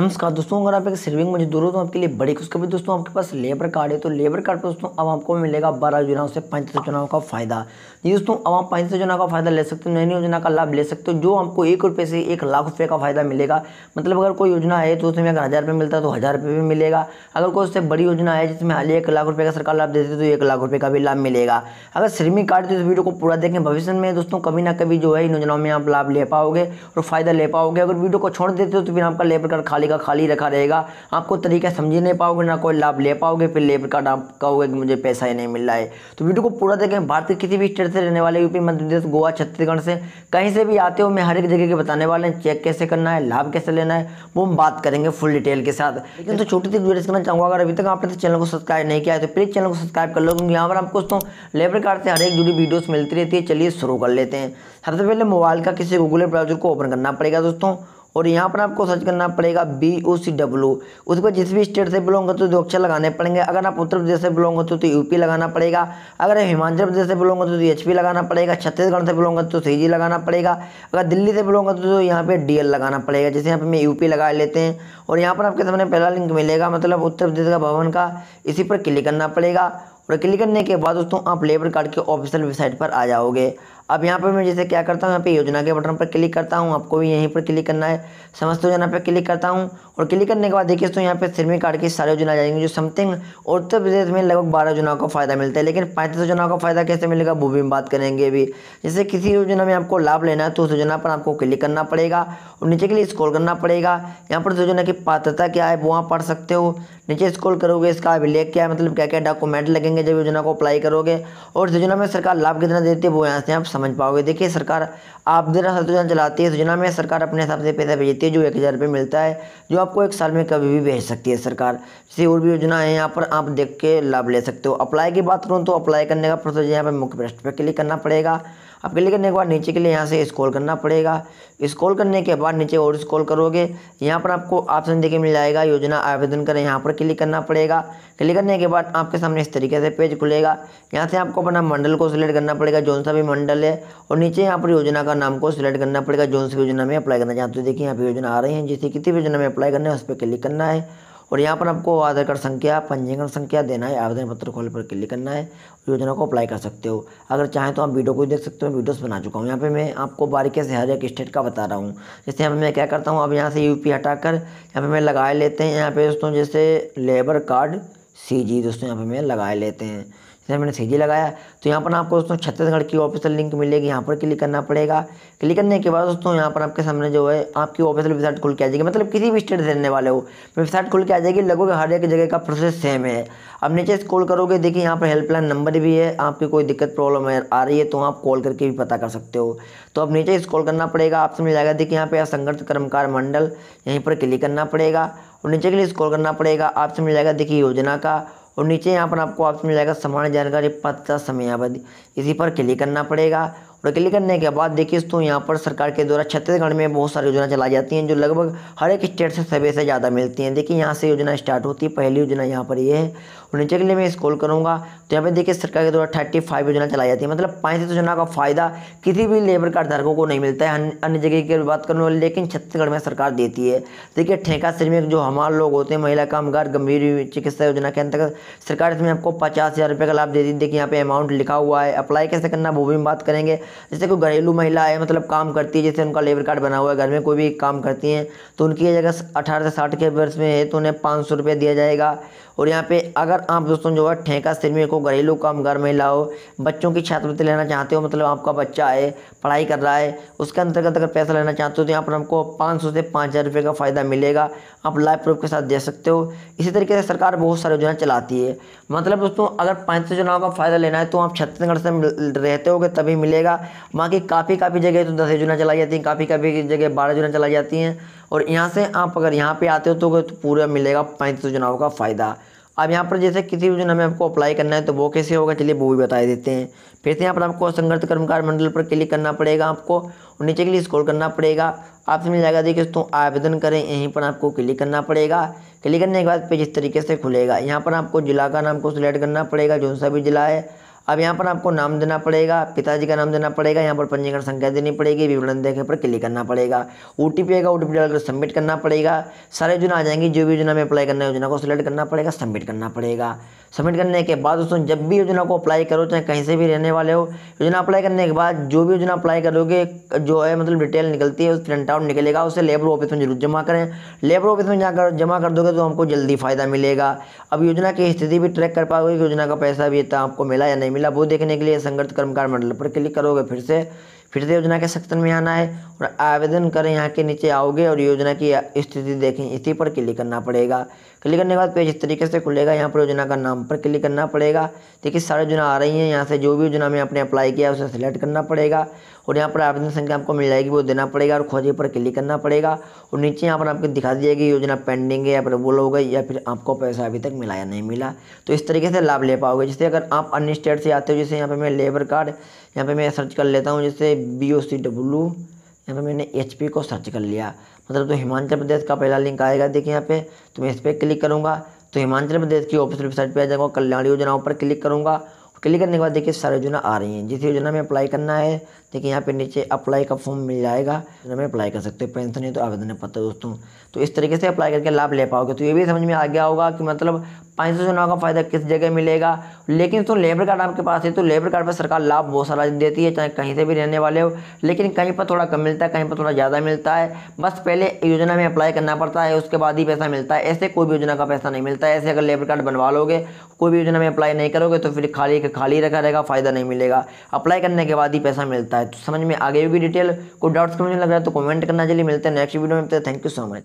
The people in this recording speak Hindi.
नमस्कार दोस्तों अगर आप एक सर्विंग मजदूर दूर हो तो आपके लिए बड़ी कभी दोस्तों आपके पास लेबर कार्ड है तो लेबर कार्ड पर दोस्तों अब आपको मिलेगा बारह योजनाओं से पैंतीस योजनाओं का फायदा जी दोस्तों अब आप पैंतीस योजना का फायदा ले सकते हो नई योजना का लाभ ले सकते हो जो आपको एक रुपये से एक लाख रुपये का फायदा मिलेगा मतलब अगर कोई योजना है तो उसमें अगर हज़ार रुपये मिलता है तो हज़ार रुपये भी मिलेगा अगर कोई उससे बड़ी योजना है जिसमें हाल एक लाख रुपये का सरकार लाभ देती है तो एक लाख रुपये का भी लाभ मिलेगा अगर सर्विंग कार्ड तो इस वीडियो को पूरा देखें भविष्य में दोस्तों कभी ना कभी जो है इन योजनाओं में आप लाभ ले पाओगे और फायदा ले पाओगे अगर वीडियो को छोड़ देते हो तो फिर आपका लेबर कार्ड खाली का खाली रखा रहेगा आपको तरीका समझ नहीं पाओगे ना कोई लाभ ले पाओगे फिर लेबर का आप कहोगे कि मुझे पैसा ही नहीं मिल रहा है तो वीडियो को पूरा देखें भारत के किसी भी स्टेट से रहने वाले यूपी मध्य प्रदेश गोवा छत्तीसगढ़ से कहीं से भी आते हो मैं हर एक जगह के बताने वाले हैं चेक कैसे करना है लाभ कैसे लेना है वो हम बात करेंगे फुल डिटेल के साथ लेकिन तो छोटी सी वीडियो करना चाहूँगा अगर अभी तक आपने तो चैनल को सब्सक्राइब नहीं किया है तो प्लीज़ चैनल को सब्सक्राइब कर लो क्योंकि यहाँ पर आपको दोस्तों लेबर कार्ड से हर एक जुड़ी वीडियोस मिलती रहती है चलिए शुरू कर लेते हैं सबसे पहले मोबाइल का किसी गूगल ब्राउजर को ओपन करना पड़ेगा दोस्तों और यहाँ पर आपको सर्च करना पड़ेगा बी ओ सी डब्ल्यू उसको जिस भी स्टेट से बिलोंग करते हो दो अक्षर लगाने पड़ेंगे अगर आप उत्तर प्रदेश से बिलोंग करते हो तो यूपी लगाना पड़ेगा अगर आप हिमाचल प्रदेश से बिलोंग करते हो तो एच पी लगाना पड़ेगा छत्तीसगढ़ से बिलोंग करते हो तो सी लगाना पड़ेगा अगर दिल्ली से बिलोंग करते हो तो यहाँ पर डी लगाना पड़ेगा जैसे यहाँ पर मैं यूपी लगा लेते हैं और यहाँ पर आपके सामने पहला लिंक मिलेगा मतलब उत्तर प्रदेश का भवन का इसी पर क्लिक करना पड़ेगा और क्लिक करने के बाद दोस्तों आप लेबर कार्ड के ऑफिशियल वेबसाइट पर आ जाओगे अब यहाँ पर मैं जैसे क्या करता हूँ यहाँ पे योजना के बटन पर क्लिक करता हूँ आपको भी यहीं पर क्लिक करना है समस्त योजना पर क्लिक करता हूँ और क्लिक करने के बाद देखिए तो यहाँ पे श्रमिक कार्ड की सारी योजना आ जाएंगी जो समथिंग उत्तर प्रदेश में लगभग बारह योजनाओं का फायदा मिलता है लेकिन पैंतीस योजनाओं का फायदा कैसे मिलेगा वो भी हम बात करेंगे अभी जैसे किसी योजना में आपको लाभ लेना है तो उस योजना पर आपको क्लिक करना पड़ेगा और नीचे के लिए स्क्रॉल करना पड़ेगा यहाँ पर योजना की पात्रता क्या है वो आप पढ़ सकते हो नीचे स्क्रॉल करोगे इसका अभिलेख क्या है मतलब क्या क्या डॉक्यूमेंट लगेंगे जब योजना को अप्लाई करोगे और योजना में सरकार लाभ कितना देती है वो यहाँ से आप समझ पाओगे देखिए सरकार आप ज़रा योजना चलाती है योजना तो में सरकार अपने हिसाब से पैसा भेजती है जो एक हज़ार रुपये मिलता है जो आपको एक साल में कभी भी भेज सकती है सरकार जैसे और भी योजना है यहाँ पर आप देख के लाभ ले सकते हो अप्लाई की बात करूँ तो अप्लाई करने का प्रोसेस यहाँ पर मुख्य पृष्ठ पर क्लिक करना पड़ेगा अब क्लिक करने के बाद नीचे के लिए यहाँ से स्क्रॉल करना पड़ेगा स्क्रॉल करने के बाद नीचे और स्क्रॉल करोगे यहाँ पर आपको ऑप्शन देखिए मिल जाएगा योजना आवेदन करें यहाँ पर क्लिक करना पड़ेगा क्लिक करने के बाद आपके सामने इस तरीके से पेज खुलेगा यहाँ से आपको अपना मंडल को सिलेक्ट करना पड़ेगा जौन सा भी मंडल है और नीचे यहाँ पर योजना का नाम को सिलेक्ट करना पड़ेगा जौन सी योजना में अप्लाई करना चाहते हो देखिए यहाँ पर योजना आ रही है जिसे किसी भी योजना में अप्लाई करना है उस पर क्लिक करना है और यहाँ पर आपको आधार कार्ड संख्या पंजीकरण संख्या देना है आवेदन पत्र खोल पर क्लिक करना है योजना को अप्लाई कर सकते हो अगर चाहें तो आप वीडियो को देख सकते हो वीडियोस बना चुका हूँ यहाँ पे मैं आपको बारीकी से हर एक स्टेट का बता रहा हूँ जैसे यहाँ पर मैं क्या करता हूँ अब यहाँ से हटा हटाकर यहाँ पर मैं लगाए लेते हैं यहाँ पे दोस्तों जैसे लेबर कार्ड सी जी दोस्तों यहाँ पर मैं लगाए लेते हैं जैसे मैंने जी लगाया तो यहाँ पर आपको दोस्तों छत्तीसगढ़ की ऑफिशियल लिंक मिलेगी यहाँ पर क्लिक करना पड़ेगा क्लिक करने के बाद दोस्तों यहाँ पर आपके सामने जो है आपकी ऑफिशियल वेबसाइट खुल के आ जाएगी मतलब किसी भी स्टेट से रहने वाले हो वेबसाइट खुल के आ जाएगी लगभग हर एक जगह का प्रोसेस सेम है अब नीचे कॉल करोगे देखिए यहाँ पर हेल्पलाइन नंबर भी है आपकी कोई दिक्कत प्रॉब्लम आ रही है तो आप कॉल करके भी पता कर सकते हो तो अब नीचे कॉल करना पड़ेगा आप समझ जाएगा देखिए यहाँ पर संघर्ष कर्मकार मंडल यहीं पर क्लिक करना पड़ेगा और नीचे के लिए स्क्रॉल करना पड़ेगा आपसे मिल जाएगा देखिए योजना का और नीचे यहाँ पर आपको ऑप्शन मिल जाएगा सामान्य जानकारी पत्र समयावधि इसी पर क्लिक करना पड़ेगा और क्लिक करने के बाद देखिए तो यहाँ पर सरकार के द्वारा छत्तीसगढ़ में बहुत सारी योजना चलाई जाती हैं जो लगभग हर एक स्टेट से सभी से ज़्यादा मिलती हैं देखिए यहाँ से योजना स्टार्ट होती है पहली योजना यहाँ पर ये यह है और नीचे के लिए मैं स्कॉल करूँगा तो यहाँ पे देखिए सरकार के द्वारा थर्टी फाइव योजना चलाई जाती है मतलब पैंतीस योजना का फायदा किसी भी लेबर कार्ड धारकों को नहीं मिलता है अन्य जगह की बात करूँ लेकिन छत्तीसगढ़ में सरकार देती है देखिए ठेका श्रमिक जो हमारे लोग होते हैं महिला कामगार गंभीर चिकित्सा योजना के अंतर्गत सरकार इसमें आपको पचास हज़ार रुपये का लाभ देती है देखिए यहाँ पे अमाउंट लिखा हुआ है अप्लाई कैसे करना वो भी हम बात करेंगे जैसे कोई घरेलू महिला है मतलब काम करती है जैसे उनका लेबर कार्ड बना हुआ है घर में कोई भी काम करती हैं तो उनकी अगर अठारह से साठ के वर्ष में है तो उन्हें पाँच सौ दिया जाएगा और यहाँ पे अगर अगर आप दोस्तों जो है ठेका सिर्मी को घरेलू काम घर में लाओ बच्चों की छात्रवृत्ति लेना चाहते हो मतलब आपका बच्चा है पढ़ाई कर रहा है उसके अंतर्गत अगर पैसा लेना चाहते हो तो यहाँ पर हमको पाँच से पाँच हज़ार का फ़ायदा मिलेगा आप लाइव प्रूफ के साथ दे सकते हो इसी तरीके से सरकार बहुत सारी योजना चलाती है मतलब दोस्तों अगर पाँच योजनाओं का फ़ायदा लेना है तो आप छत्तीसगढ़ से रहते हो तभी मिलेगा बाकी काफ़ी काफ़ी जगह तो दस योजना चलाई जाती हैं काफ़ी काफ़ी जगह बारह योजना चलाई जाती हैं और यहाँ से आप अगर यहाँ पर आते हो तो, तो पूरा मिलेगा पैंतीस योजनाओं का फ़ायदा अब यहाँ पर जैसे किसी भी योजना में आपको अप्लाई करना है तो वो कैसे होगा चलिए वो भी बता देते हैं फिर से यहाँ पर आपको असंगठित कर्मकार मंडल पर क्लिक करना पड़ेगा आपको और नीचे के लिए स्क्रॉल करना पड़ेगा आपसे मिल जाएगा देखिए दोस्तों आवेदन करें यहीं पर आपको क्लिक करना पड़ेगा क्लिक करने के बाद पेज इस तरीके से खुलेगा यहाँ पर आपको जिला का नाम को सिलेक्ट करना पड़ेगा जो सा भी जिला है अब यहाँ पर आपको नाम देना पड़ेगा पिताजी का नाम देना पड़ेगा यहाँ पर पंजीकरण संख्या देनी पड़ेगी विवरण देखे पर क्लिक करना पड़ेगा ओ टी पी आएगा ओ टी पी डालकर सबमिट करना पड़ेगा सारे योजना आ जाएंगी जो भी योजना में अप्लाई करना है योजना को सिलेक्ट करना पड़ेगा सबमिट करना पड़ेगा सबमिट करने के बाद दोस्तों जब भी योजना को अप्लाई करो चाहे कहीं से भी रहने वाले हो योजना अप्लाई करने के बाद जो भी योजना अप्लाई करोगे जो है मतलब डिटेल निकलती है उस प्रिंट आउट निकलेगा उसे लेबर ऑफिस में जरूर जमा करें लेबर ऑफिस में जाकर जमा कर दोगे तो हमको जल्दी फ़ायदा मिलेगा अब योजना की स्थिति भी ट्रैक कर पाओगे योजना का पैसा भी इतना आपको मिला या नहीं मिला वो देखने के लिए संगठित कर्मकार मंडल पर क्लिक करोगे फिर से फिर से योजना के सेक्शन में आना है और आवेदन करें यहाँ के नीचे आओगे और योजना की स्थिति देखें इसी पर क्लिक करना पड़ेगा क्लिक करने के बाद पेज इस तरीके से खुलेगा यहाँ पर योजना का नाम पर क्लिक करना पड़ेगा देखिए सारी योजना आ रही हैं यहाँ से जो भी योजना में आपने अप्लाई किया उसे सिलेक्ट करना पड़ेगा और यहाँ पर आवेदन संख्या आपको मिल जाएगी वो देना पड़ेगा और खोजे पर क्लिक करना पड़ेगा और नीचे यहाँ पर आपको दिखा जाएगी योजना पेंडिंग है या फिर वो लोग या फिर आपको पैसा अभी तक मिला या नहीं मिला तो इस तरीके से लाभ ले पाओगे जैसे अगर आप अन्य स्टेट से आते हो जैसे यहाँ पर मैं लेबर कार्ड यहाँ पे मैं सर्च कर लेता हूँ जैसे बी ओ सी डब्लू यहाँ पे मैंने एच पी को सर्च कर लिया मतलब तो हिमाचल प्रदेश का पहला लिंक आएगा देखिए यहाँ पे तो मैं इस पर क्लिक करूँगा तो हिमाचल प्रदेश की ऑफिस वेबसाइट पर आ जाऊँगा कल्याण योजनाओं पर क्लिक करूँगा क्लिक करने के बाद देखिए सारी योजना आ रही हैं जिस योजना में अप्लाई करना है देखिए यहाँ पे नीचे अप्लाई का फॉर्म मिल जाएगा तो में अप्लाई कर सकते हो पेंशन है तो आवेदन पत्र दोस्तों तो इस तरीके से अप्लाई करके लाभ ले पाओगे तो ये भी समझ में आ गया होगा कि मतलब पाँच सौ योजनाओं का फ़ायदा किस जगह मिलेगा लेकिन तो लेबर कार्ड आपके पास है तो लेबर कार्ड पर सरकार लाभ बहुत सारा देती है चाहे कहीं से भी रहने वाले हो लेकिन कहीं पर थोड़ा कम मिलता है कहीं पर थोड़ा ज़्यादा मिलता है बस पहले योजना में अप्लाई करना पड़ता है उसके बाद ही पैसा मिलता है ऐसे कोई भी योजना का पैसा नहीं मिलता है ऐसे अगर लेबर कार्ड बनवा लोगे कोई भी योजना में अप्लाई नहीं करोगे तो फिर खाली खाली रखा रहेगा फ़ायदा नहीं मिलेगा अप्लाई करने के बाद ही पैसा मिलता है तो समझ में आगे भी डिटेल कोई डाउट्स कमेंट लग रहा है तो कमेंट करना चलिए मिलते हैं नेक्स्ट वीडियो में थैंक यू सो मच